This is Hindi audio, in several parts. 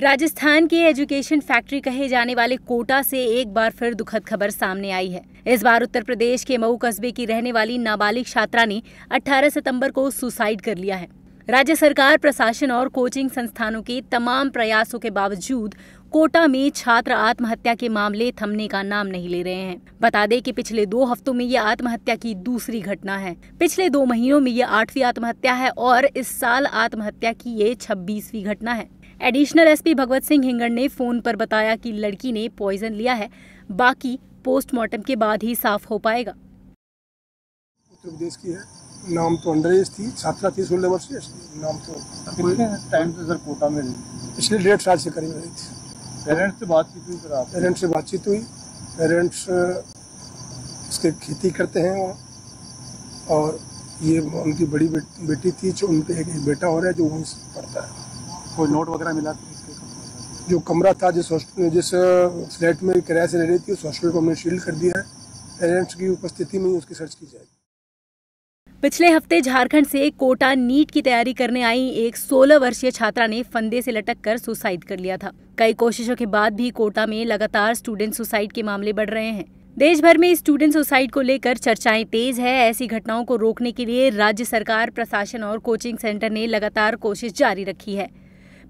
राजस्थान के एजुकेशन फैक्ट्री कहे जाने वाले कोटा से एक बार फिर दुखद खबर सामने आई है इस बार उत्तर प्रदेश के मऊ कस्बे की रहने वाली नाबालिग छात्रा ने 18 सितंबर को सुसाइड कर लिया है राज्य सरकार प्रशासन और कोचिंग संस्थानों के तमाम प्रयासों के बावजूद कोटा में छात्र आत्महत्या के मामले थमने का नाम नहीं ले रहे हैं बता दें कि पिछले दो हफ्तों में ये आत्महत्या की दूसरी घटना है पिछले दो महीनों में ये आठवीं आत्महत्या है और इस साल आत्महत्या की ये छब्बीसवीं घटना है एडिशनल एसपी भगवत सिंह हिंगड़ ने फोन पर बताया कि लड़की ने पॉइजन लिया है बाकी पोस्टमार्टम के बाद ही साफ हो पाएगा उत्तर प्रदेश की है नाम तो अंडर एज थी छात्रा थी सोलह वर्ष नाम तो टाइम से सर कोटा में पिछले डेढ़ साल से करीब रही थी पेरेंट्स से बातचीत हुई सर आप पेरेंट्स से बातचीत हुई पेरेंट्स उसके खेती करते हैं वहाँ और ये उनकी बड़ी बेटी थी जो उनके एक बेटा हो रहा है जो वहीं से पढ़ता है कोई नोट वगैरह मिला जो कमरा था जिस हॉस्टल जिस फ्लैट में किराए से रह रही थी उस हॉस्टल को हमने शील्ड कर दिया है पेरेंट्स की उपस्थिति में ही उसकी सर्च की जाएगी पिछले हफ्ते झारखंड से कोटा नीट की तैयारी करने आई एक 16 वर्षीय छात्रा ने फंदे से लटक कर सुसाइड कर लिया था कई कोशिशों के बाद भी कोटा में लगातार स्टूडेंट सुसाइड के मामले बढ़ रहे हैं देश भर में स्टूडेंट सुसाइड को लेकर चर्चाएं तेज है ऐसी घटनाओं को रोकने के लिए राज्य सरकार प्रशासन और कोचिंग सेंटर ने लगातार कोशिश जारी रखी है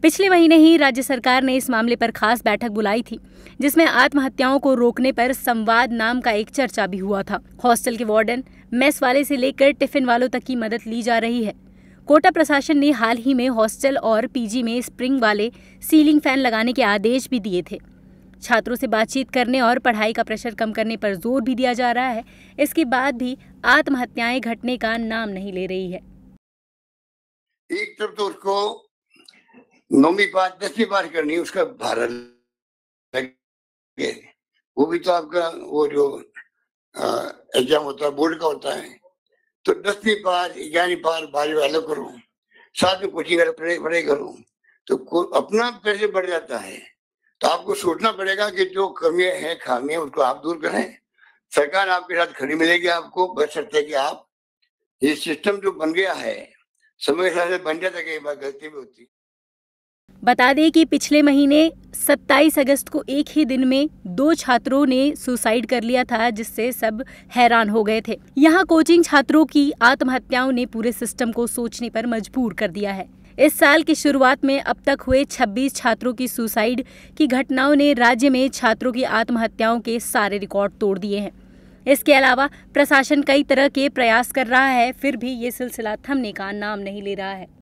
पिछले महीने ही राज्य सरकार ने इस मामले पर खास बैठक बुलाई थी जिसमें आत्महत्याओं को रोकने पर संवाद नाम का एक चर्चा भी हुआ था हॉस्टल के वार्डन मेस वाले से लेकर टिफिन वालों तक की मदद ली जा रही है कोटा प्रशासन ने हाल ही में हॉस्टल और पीजी में स्प्रिंग वाले सीलिंग फैन लगाने के आदेश भी दिए थे छात्रों से बातचीत करने और पढ़ाई का प्रेशर कम करने पर जोर भी दिया जा रहा है इसके बाद भी आत्महत्याएं घटने का नाम नहीं ले रही है एक तरफ तो उसको नौवीं पास दसवीं पास करनी उसका भारत लगे वो भी तो आपका वो जो एग्जाम होता है बोर्ड का होता है तो दसवीं पास ग्यारहवीं पास बारहवीं अलग करो साथ में कोचिंग पढ़े करो तो अपना पैसे बढ़ जाता है तो आपको सोचना पड़ेगा कि जो कमियां हैं खामियां उसको आप दूर करें सरकार आपके साथ खड़ी मिलेगी आपको बच सकते कि आप ये सिस्टम जो बन गया है समय के साथ बन जाता कई बार गलती भी होती बता दें कि पिछले महीने 27 अगस्त को एक ही दिन में दो छात्रों ने सुसाइड कर लिया था जिससे सब हैरान हो गए थे यहाँ कोचिंग छात्रों की आत्महत्याओं ने पूरे सिस्टम को सोचने पर मजबूर कर दिया है इस साल की शुरुआत में अब तक हुए 26 छात्रों की सुसाइड की घटनाओं ने राज्य में छात्रों की आत्महत्याओं के सारे रिकॉर्ड तोड़ दिए हैं इसके अलावा प्रशासन कई तरह के प्रयास कर रहा है फिर भी ये सिलसिला थमने का नाम नहीं ले रहा है